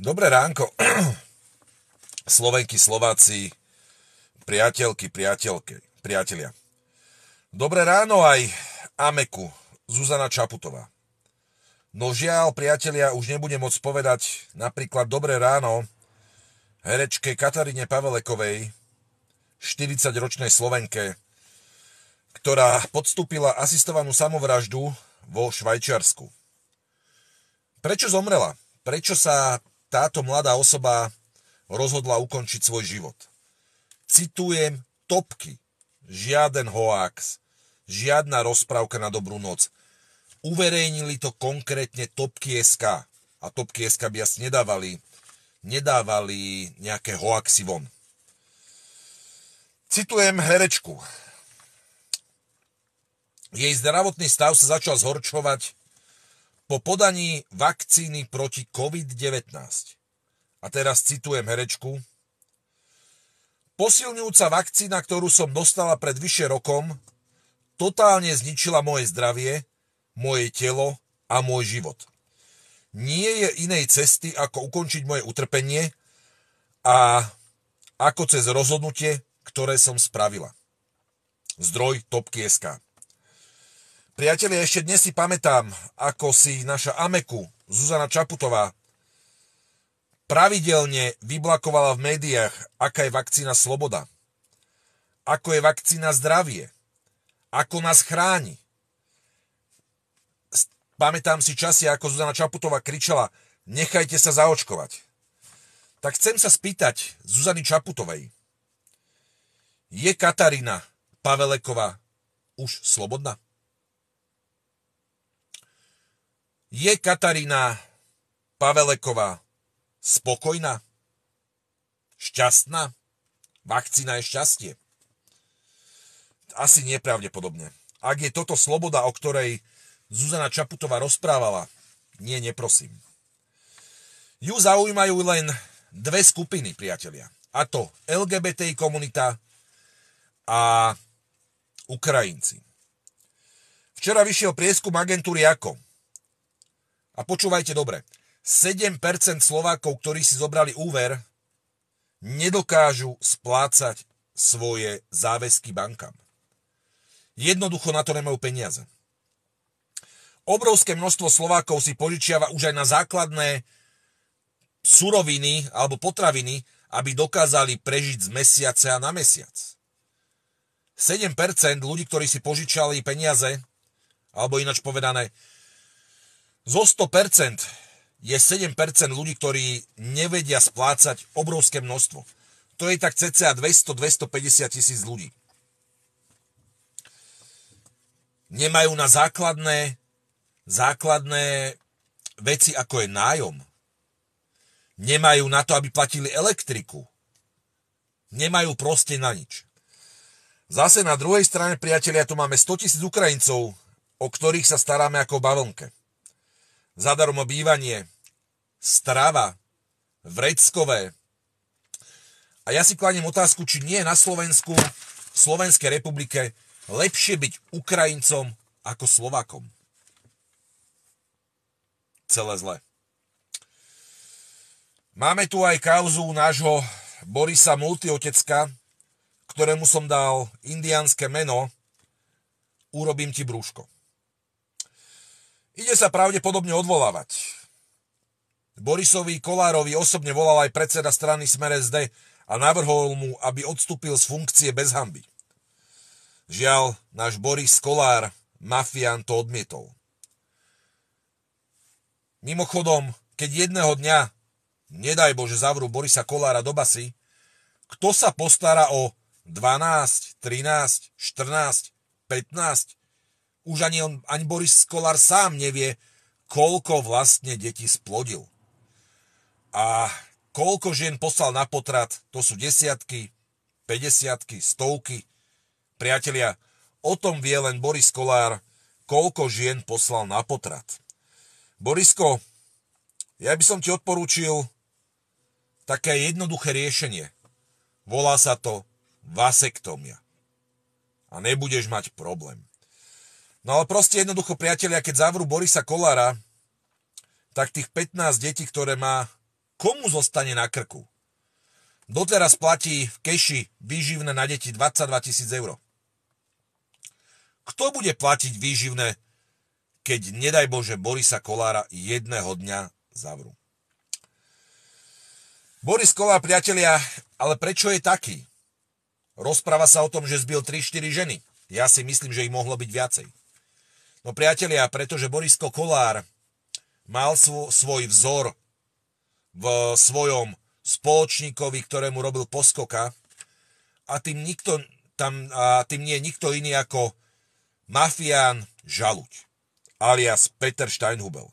Dobré ránko, Slovenky, Slováci, priateľky, priateľke, priatelia. Dobré ráno aj Ameku, Zuzana Čaputová. No žiaľ, priatelia, už nebudem môcť povedať napríklad dobré ráno herečke Kataríne Pavelekovej, 40-ročnej Slovenke, ktorá podstúpila asistovanú samovraždu vo Švajčiarsku. Prečo zomrela? Prečo sa táto mladá osoba rozhodla ukončiť svoj život. Citujem topky. Žiaden hoax, žiadna rozprávka na dobrú noc. Uverejnili to konkrétne topky SK. A topky SK by asi nedávali, nedávali nejaké hoaxy von. Citujem herečku. Jej zdravotný stav sa začal zhorčovať po podaní vakcíny proti COVID-19. A teraz citujem herečku. Posilňujúca vakcína, ktorú som dostala pred vyše rokom, totálne zničila moje zdravie, moje telo a môj život. Nie je inej cesty, ako ukončiť moje utrpenie a ako cez rozhodnutie, ktoré som spravila. Zdroj Topky.sk Priatelia, ešte dnes si pamätám, ako si naša Ameku, Zuzana Čaputová, pravidelne vyblakovala v médiách, aká je vakcína sloboda, ako je vakcína zdravie, ako nás chráni. Pamätám si časy, ako Zuzana Čaputová kričala, nechajte sa zaočkovať. Tak chcem sa spýtať Zuzany Čaputovej, je Katarína Paveleková už slobodná? Je Katarína Paveleková spokojná? Šťastná? Vakcína je šťastie. Asi nepravdepodobne. Ak je toto sloboda, o ktorej Zuzana Čaputová rozprávala, nie, neprosím. Ju zaujímajú len dve skupiny, priatelia. A to LGBTI komunita a Ukrajinci. Včera vyšiel prieskum agentúry ako a počúvajte dobre. 7% Slovákov, ktorí si zobrali úver, nedokážu splácať svoje záväzky bankám. Jednoducho na to nemajú peniaze. Obrovské množstvo Slovákov si požičiava už aj na základné suroviny alebo potraviny, aby dokázali prežiť z mesiaca na mesiac. 7% ľudí, ktorí si požičali peniaze, alebo ináč povedané, zo 100% je 7% ľudí, ktorí nevedia splácať obrovské množstvo. To je tak cca 200-250 tisíc ľudí. Nemajú na základné, základné veci, ako je nájom. Nemajú na to, aby platili elektriku. Nemajú proste na nič. Zase na druhej strane, priatelia, tu máme 100 tisíc Ukrajincov, o ktorých sa staráme ako bavlnke zadarmo bývanie, strava, vreckové. A ja si kladiem otázku, či nie je na Slovensku, v Slovenskej republike, lepšie byť Ukrajincom ako Slovakom. Celé zle. Máme tu aj kauzu nášho Borisa Multiotecka, ktorému som dal indiánske meno Urobím ti brúško. Ide sa pravdepodobne odvolávať. Borisovi Kolárovi osobne volal aj predseda strany Smer SD a navrhol mu, aby odstúpil z funkcie bez hamby. Žiaľ, náš Boris Kolár, mafián, to odmietol. Mimochodom, keď jedného dňa, nedaj Bože, zavrú Borisa Kolára do basy, kto sa postará o 12, 13, 14, 15, už ani, on, ani Boris Skolár sám nevie, koľko vlastne detí splodil. A koľko žien poslal na potrat, to sú desiatky, 50, stovky. Priatelia, o tom vie len Boris Kolár, koľko žien poslal na potrat. Borisko, ja by som ti odporúčil také jednoduché riešenie. Volá sa to vasektomia. A nebudeš mať problém. No ale proste jednoducho, priatelia, keď zavrú Borisa Kolára, tak tých 15 detí, ktoré má, komu zostane na krku? Doteraz platí v keši výživné na deti 22 tisíc eur. Kto bude platiť výživné, keď nedaj Bože Borisa Kolára jedného dňa zavrú? Boris Kolár, priatelia, ale prečo je taký? Rozpráva sa o tom, že zbil 3-4 ženy. Ja si myslím, že ich mohlo byť viacej. No priatelia, pretože Borisko Kolár mal svoj vzor v svojom spoločníkovi, ktorému robil poskoka a tým, nikto, tam, a tým nie je nikto iný ako mafián Žaluť, alias Peter Steinhubel.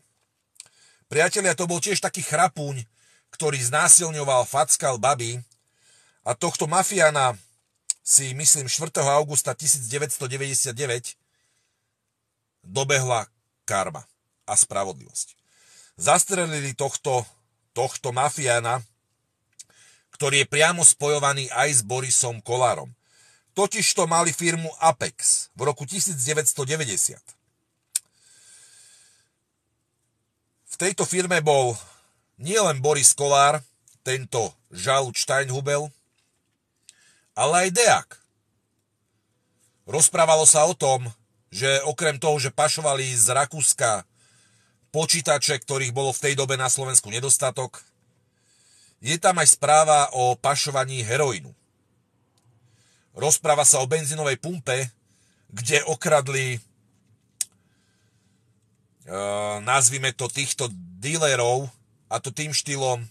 Priatelia, to bol tiež taký chrapuň, ktorý znásilňoval, fackal baby a tohto mafiána si myslím 4. augusta 1999 dobehla karma a spravodlivosť. Zastrelili tohto, tohto mafiána, ktorý je priamo spojovaný aj s Borisom Kolárom. Totižto mali firmu Apex v roku 1990. V tejto firme bol nielen Boris Kolár, tento Žalud Steinhubel, ale aj Deak. Rozprávalo sa o tom, že okrem toho, že pašovali z Rakúska počítače, ktorých bolo v tej dobe na Slovensku nedostatok, je tam aj správa o pašovaní heroínu. Rozpráva sa o benzinovej pumpe, kde okradli, e, nazvime to týchto dílerov, a to tým štýlom,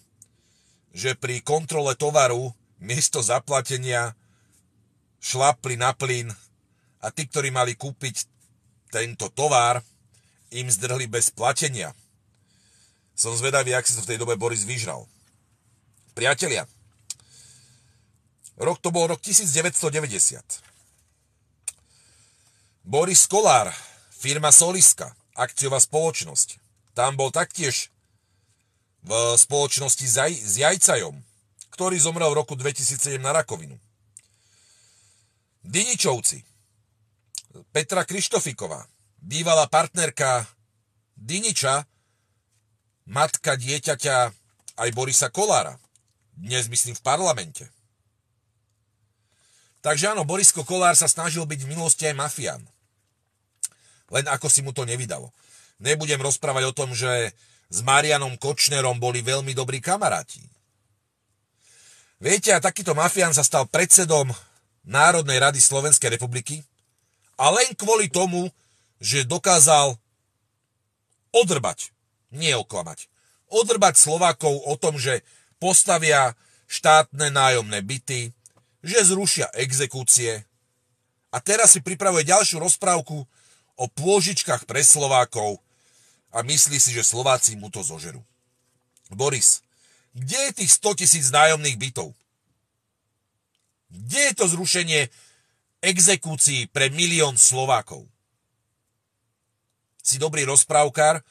že pri kontrole tovaru miesto zaplatenia šlapli na plyn a tí, ktorí mali kúpiť tento tovar, im zdrhli bez platenia. Som zvedavý, ak si to v tej dobe Boris vyžral. Priatelia, rok to bol rok 1990. Boris Kolár, firma Soliska, akciová spoločnosť. Tam bol taktiež v spoločnosti s Jajcajom, ktorý zomrel v roku 2007 na rakovinu. Diničovci, Petra Krištofiková, bývalá partnerka Diniča, matka dieťaťa aj Borisa Kolára. Dnes myslím v parlamente. Takže áno, Borisko Kolár sa snažil byť v minulosti aj mafián. Len ako si mu to nevydalo. Nebudem rozprávať o tom, že s Marianom Kočnerom boli veľmi dobrí kamaráti. Viete, a takýto mafián sa stal predsedom Národnej rady Slovenskej republiky, a len kvôli tomu, že dokázal odrbať, nie oklamať, odrbať Slovákov o tom, že postavia štátne nájomné byty, že zrušia exekúcie. A teraz si pripravuje ďalšiu rozprávku o pôžičkách pre Slovákov a myslí si, že Slováci mu to zožerú. Boris, kde je tých 100 tisíc nájomných bytov? Kde je to zrušenie exekúcií pre milión Slovákov. Si dobrý rozprávkar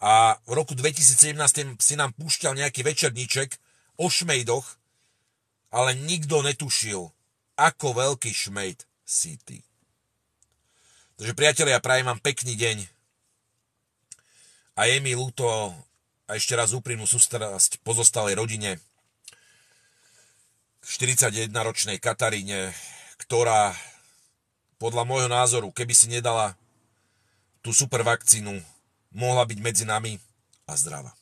a v roku 2017 si nám púšťal nejaký večerníček o šmejdoch, ale nikto netušil, ako veľký šmejd si ty. Takže priatelia, prajem vám pekný deň a je mi ľúto a ešte raz úprimnú sústrasť pozostalej rodine, 41-ročnej Kataríne, ktorá podľa môjho názoru, keby si nedala tú super vakcínu, mohla byť medzi nami a zdravá.